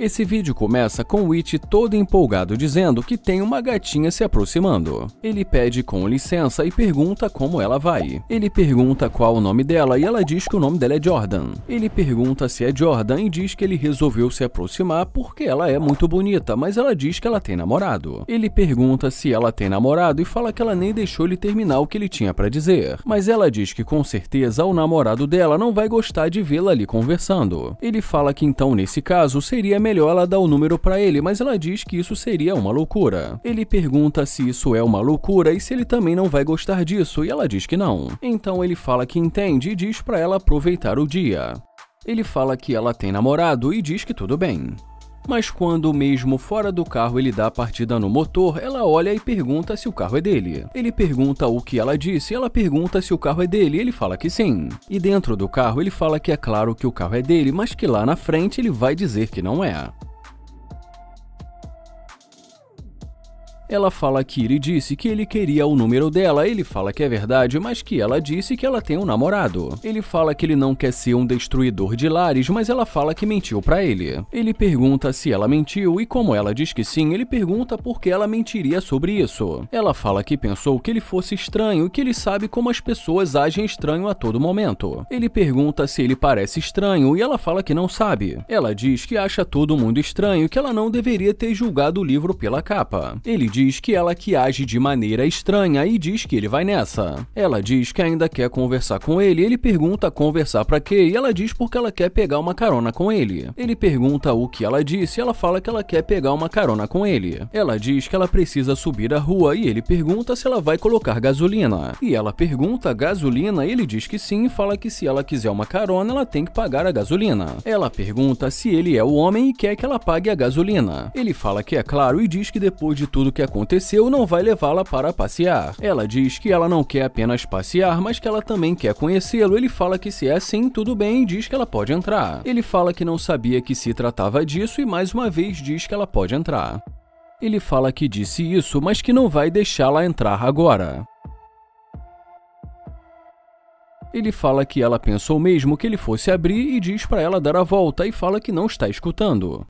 Esse vídeo começa com o Witch todo empolgado dizendo que tem uma gatinha se aproximando. Ele pede com licença e pergunta como ela vai. Ele pergunta qual o nome dela e ela diz que o nome dela é Jordan. Ele pergunta se é Jordan e diz que ele resolveu se aproximar porque ela é muito bonita, mas ela diz que ela tem namorado. Ele pergunta se ela tem namorado e fala que ela nem deixou ele terminar o que ele tinha para dizer, mas ela diz que com certeza o namorado dela não vai gostar de vê-la ali conversando. Ele fala que então nesse caso seria melhor ela dá o número para ele, mas ela diz que isso seria uma loucura. Ele pergunta se isso é uma loucura e se ele também não vai gostar disso, e ela diz que não. Então ele fala que entende e diz para ela aproveitar o dia. Ele fala que ela tem namorado e diz que tudo bem mas quando mesmo fora do carro ele dá a partida no motor, ela olha e pergunta se o carro é dele. Ele pergunta o que ela disse, ela pergunta se o carro é dele, ele fala que sim. E dentro do carro ele fala que é claro que o carro é dele, mas que lá na frente ele vai dizer que não é. Ela fala que ele disse que ele queria o número dela, ele fala que é verdade, mas que ela disse que ela tem um namorado. Ele fala que ele não quer ser um destruidor de lares, mas ela fala que mentiu para ele. Ele pergunta se ela mentiu e como ela diz que sim, ele pergunta por que ela mentiria sobre isso. Ela fala que pensou que ele fosse estranho que ele sabe como as pessoas agem estranho a todo momento. Ele pergunta se ele parece estranho e ela fala que não sabe. Ela diz que acha todo mundo estranho e que ela não deveria ter julgado o livro pela capa. Ele diz diz que ela que age de maneira estranha e diz que ele vai nessa. Ela diz que ainda quer conversar com ele, ele pergunta conversar para quê e ela diz porque ela quer pegar uma carona com ele. Ele pergunta o que ela disse e ela fala que ela quer pegar uma carona com ele. Ela diz que ela precisa subir a rua e ele pergunta se ela vai colocar gasolina. E ela pergunta gasolina, ele diz que sim e fala que se ela quiser uma carona, ela tem que pagar a gasolina. Ela pergunta se ele é o homem e quer que ela pague a gasolina. Ele fala que é claro e diz que depois de tudo que aconteceu não vai levá-la para passear. Ela diz que ela não quer apenas passear, mas que ela também quer conhecê-lo. Ele fala que se é sim, tudo bem e diz que ela pode entrar. Ele fala que não sabia que se tratava disso e mais uma vez diz que ela pode entrar. Ele fala que disse isso, mas que não vai deixá-la entrar agora. Ele fala que ela pensou mesmo que ele fosse abrir e diz para ela dar a volta e fala que não está escutando.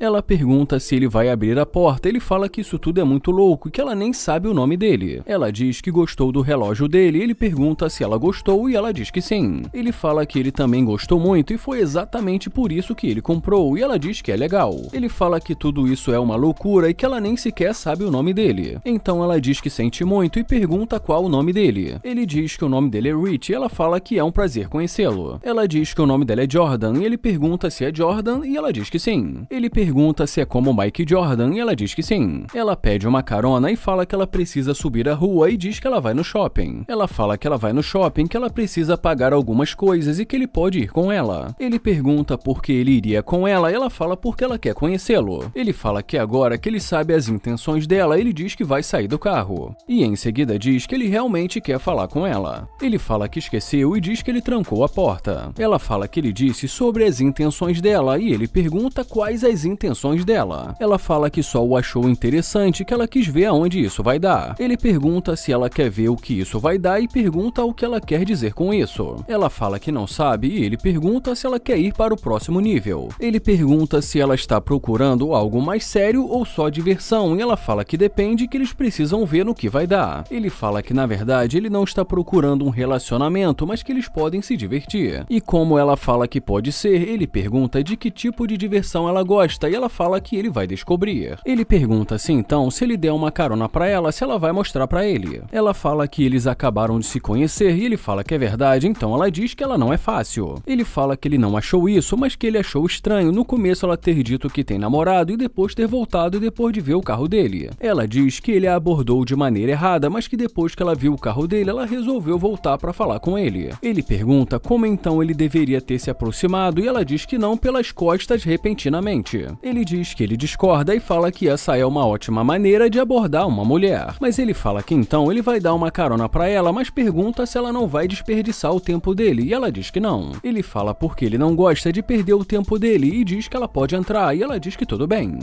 Ela pergunta se ele vai abrir a porta. Ele fala que isso tudo é muito louco e que ela nem sabe o nome dele. Ela diz que gostou do relógio dele. Ele pergunta se ela gostou e ela diz que sim. Ele fala que ele também gostou muito e foi exatamente por isso que ele comprou. E ela diz que é legal. Ele fala que tudo isso é uma loucura e que ela nem sequer sabe o nome dele. Então ela diz que sente muito e pergunta qual o nome dele. Ele diz que o nome dele é Rich e ela fala que é um prazer conhecê-lo. Ela diz que o nome dela é Jordan e ele pergunta se é Jordan e ela diz que sim. Ele pergunta pergunta se é como Mike Jordan e ela diz que sim. Ela pede uma carona e fala que ela precisa subir a rua e diz que ela vai no shopping. Ela fala que ela vai no shopping, que ela precisa pagar algumas coisas e que ele pode ir com ela. Ele pergunta por que ele iria com ela e ela fala porque ela quer conhecê-lo. Ele fala que agora que ele sabe as intenções dela, ele diz que vai sair do carro. E em seguida diz que ele realmente quer falar com ela. Ele fala que esqueceu e diz que ele trancou a porta. Ela fala que ele disse sobre as intenções dela e ele pergunta quais as intenções intenções dela. Ela fala que só o achou interessante que ela quis ver aonde isso vai dar. Ele pergunta se ela quer ver o que isso vai dar e pergunta o que ela quer dizer com isso. Ela fala que não sabe e ele pergunta se ela quer ir para o próximo nível. Ele pergunta se ela está procurando algo mais sério ou só diversão e ela fala que depende que eles precisam ver no que vai dar. Ele fala que na verdade ele não está procurando um relacionamento, mas que eles podem se divertir. E como ela fala que pode ser, ele pergunta de que tipo de diversão ela gosta e ela fala que ele vai descobrir. Ele pergunta-se assim, então se ele der uma carona para ela, se ela vai mostrar para ele. Ela fala que eles acabaram de se conhecer e ele fala que é verdade, então ela diz que ela não é fácil. Ele fala que ele não achou isso, mas que ele achou estranho no começo ela ter dito que tem namorado e depois ter voltado e depois de ver o carro dele. Ela diz que ele a abordou de maneira errada, mas que depois que ela viu o carro dele, ela resolveu voltar para falar com ele. Ele pergunta como então ele deveria ter se aproximado e ela diz que não pelas costas repentinamente. Ele diz que ele discorda e fala que essa é uma ótima maneira de abordar uma mulher. Mas ele fala que então ele vai dar uma carona para ela, mas pergunta se ela não vai desperdiçar o tempo dele e ela diz que não. Ele fala porque ele não gosta de perder o tempo dele e diz que ela pode entrar e ela diz que tudo bem.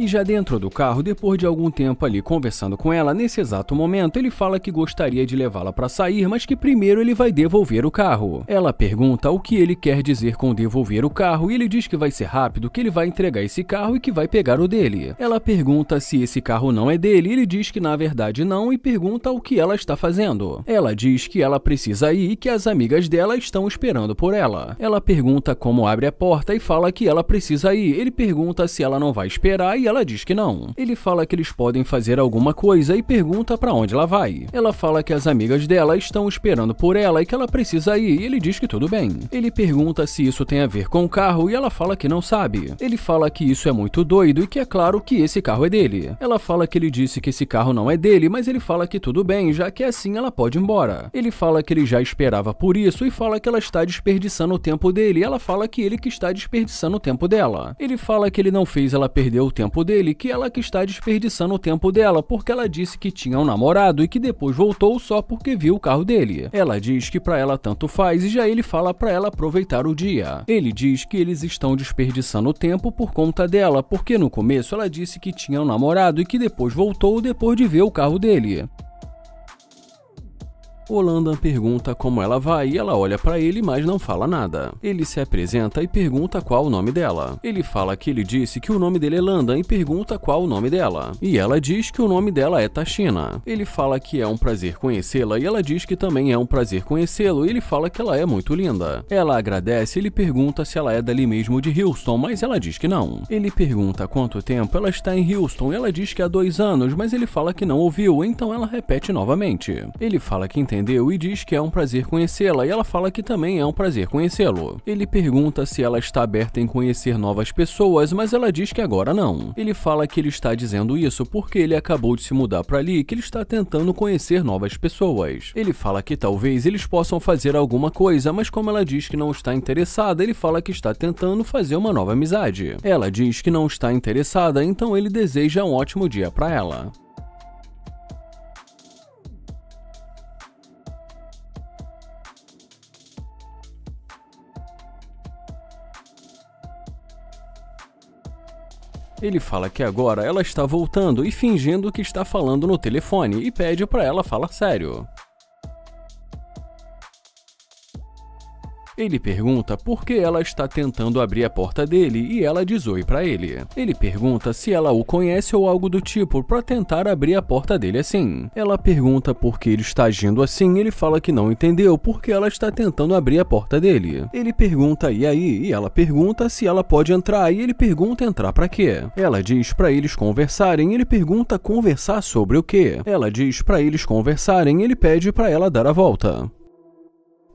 E já dentro do carro, depois de algum tempo ali conversando com ela, nesse exato momento, ele fala que gostaria de levá-la para sair, mas que primeiro ele vai devolver o carro. Ela pergunta o que ele quer dizer com devolver o carro e ele diz que vai ser rápido, que ele vai entregar esse carro e que vai pegar o dele. Ela pergunta se esse carro não é dele, ele diz que na verdade não e pergunta o que ela está fazendo. Ela diz que ela precisa ir e que as amigas dela estão esperando por ela. Ela pergunta como abre a porta e fala que ela precisa ir. Ele pergunta se ela não vai esperar e ela diz que não. Ele fala que eles podem fazer alguma coisa e pergunta para onde ela vai. Ela fala que as amigas dela estão esperando por ela e que ela precisa ir, e ele diz que tudo bem. Ele pergunta se isso tem a ver com o carro e ela fala que não sabe. Ele fala que isso é muito doido e que é claro que esse carro é dele. Ela fala que ele disse que esse carro não é dele, mas ele fala que tudo bem, já que assim ela pode ir embora. Ele fala que ele já esperava por isso e fala que ela está desperdiçando o tempo dele. ela fala que ele que está desperdiçando o tempo dela. Ele fala que ele não fez ela perder o tempo tempo dele que ela que está desperdiçando o tempo dela porque ela disse que tinha um namorado e que depois voltou só porque viu o carro dele. Ela diz que para ela tanto faz e já ele fala para ela aproveitar o dia. Ele diz que eles estão desperdiçando o tempo por conta dela porque no começo ela disse que tinha um namorado e que depois voltou depois de ver o carro dele. O pergunta como ela vai e ela olha para ele, mas não fala nada. Ele se apresenta e pergunta qual o nome dela. Ele fala que ele disse que o nome dele é Landan e pergunta qual o nome dela. E ela diz que o nome dela é Tashina. Ele fala que é um prazer conhecê-la e ela diz que também é um prazer conhecê-lo ele fala que ela é muito linda. Ela agradece e ele pergunta se ela é dali mesmo de Houston, mas ela diz que não. Ele pergunta quanto tempo ela está em Houston e ela diz que há dois anos, mas ele fala que não ouviu, então ela repete novamente. Ele fala que entende e diz que é um prazer conhecê-la e ela fala que também é um prazer conhecê-lo. Ele pergunta se ela está aberta em conhecer novas pessoas, mas ela diz que agora não. Ele fala que ele está dizendo isso porque ele acabou de se mudar para ali e que ele está tentando conhecer novas pessoas. Ele fala que talvez eles possam fazer alguma coisa, mas como ela diz que não está interessada, ele fala que está tentando fazer uma nova amizade. Ela diz que não está interessada, então ele deseja um ótimo dia para ela. Ele fala que agora ela está voltando e fingindo que está falando no telefone e pede para ela falar sério. Ele pergunta por que ela está tentando abrir a porta dele e ela diz oi para ele. Ele pergunta se ela o conhece ou algo do tipo para tentar abrir a porta dele assim. Ela pergunta por que ele está agindo assim e ele fala que não entendeu porque ela está tentando abrir a porta dele. Ele pergunta e aí e ela pergunta se ela pode entrar e ele pergunta entrar para quê. Ela diz para eles conversarem e ele pergunta conversar sobre o que. Ela diz para eles conversarem e ele pede para ela dar a volta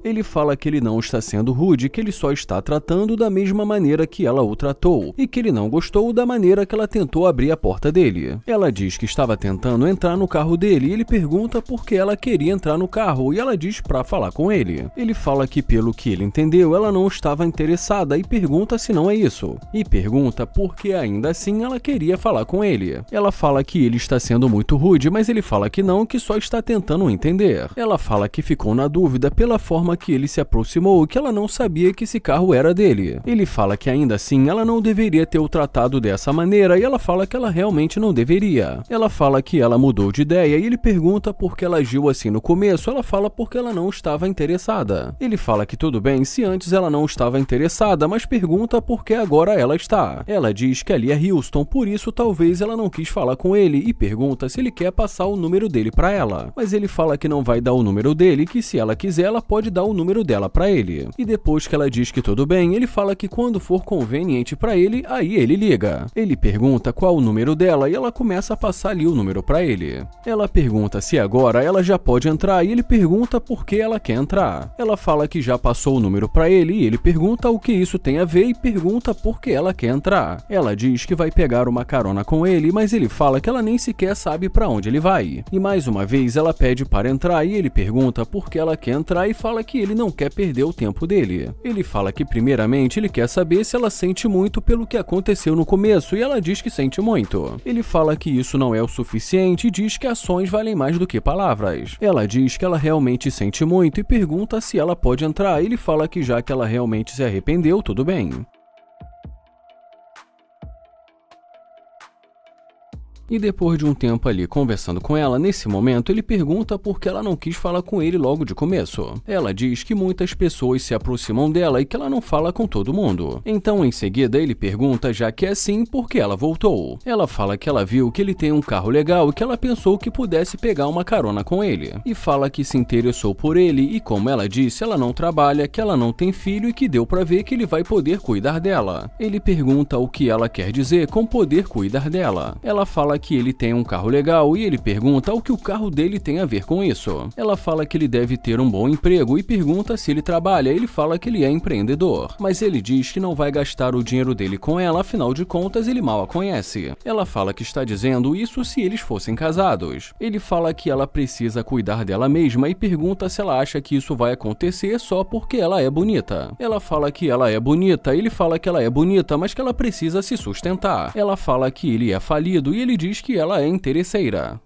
ele fala que ele não está sendo rude, que ele só está tratando da mesma maneira que ela o tratou e que ele não gostou da maneira que ela tentou abrir a porta dele. Ela diz que estava tentando entrar no carro dele e ele pergunta por que ela queria entrar no carro e ela diz para falar com ele. Ele fala que pelo que ele entendeu, ela não estava interessada e pergunta se não é isso. E pergunta por que ainda assim ela queria falar com ele. Ela fala que ele está sendo muito rude, mas ele fala que não, que só está tentando entender. Ela fala que ficou na dúvida pela forma que ele se aproximou e que ela não sabia que esse carro era dele. Ele fala que ainda assim ela não deveria ter o tratado dessa maneira e ela fala que ela realmente não deveria. Ela fala que ela mudou de ideia e ele pergunta por que ela agiu assim no começo. Ela fala porque ela não estava interessada. Ele fala que tudo bem se antes ela não estava interessada, mas pergunta por que agora ela está. Ela diz que ali é Houston, por isso talvez ela não quis falar com ele e pergunta se ele quer passar o número dele para ela. Mas ele fala que não vai dar o número dele, que se ela quiser ela pode dar o número dela para ele. E depois que ela diz que tudo bem, ele fala que quando for conveniente para ele, aí ele liga. Ele pergunta qual o número dela e ela começa a passar ali o número para ele. Ela pergunta se agora ela já pode entrar e ele pergunta por que ela quer entrar. Ela fala que já passou o número para ele e ele pergunta o que isso tem a ver e pergunta por que ela quer entrar. Ela diz que vai pegar uma carona com ele, mas ele fala que ela nem sequer sabe para onde ele vai. E mais uma vez ela pede para entrar e ele pergunta por que ela quer entrar e fala que ele não quer perder o tempo dele. Ele fala que primeiramente ele quer saber se ela sente muito pelo que aconteceu no começo e ela diz que sente muito. Ele fala que isso não é o suficiente e diz que ações valem mais do que palavras. Ela diz que ela realmente sente muito e pergunta se ela pode entrar. Ele fala que já que ela realmente se arrependeu, tudo bem. E depois de um tempo ali conversando com ela, nesse momento ele pergunta por que ela não quis falar com ele logo de começo. Ela diz que muitas pessoas se aproximam dela e que ela não fala com todo mundo. Então em seguida ele pergunta, já que é assim, por que ela voltou. Ela fala que ela viu que ele tem um carro legal e que ela pensou que pudesse pegar uma carona com ele. E fala que se interessou por ele e, como ela disse, ela não trabalha, que ela não tem filho e que deu para ver que ele vai poder cuidar dela. Ele pergunta o que ela quer dizer com poder cuidar dela. Ela fala fala que ele tem um carro legal e ele pergunta o que o carro dele tem a ver com isso. Ela fala que ele deve ter um bom emprego e pergunta se ele trabalha. Ele fala que ele é empreendedor, mas ele diz que não vai gastar o dinheiro dele com ela, afinal de contas ele mal a conhece. Ela fala que está dizendo isso se eles fossem casados. Ele fala que ela precisa cuidar dela mesma e pergunta se ela acha que isso vai acontecer só porque ela é bonita. Ela fala que ela é bonita, ele fala que ela é bonita, mas que ela precisa se sustentar. Ela fala que ele é falido e ele diz diz que ela é interesseira.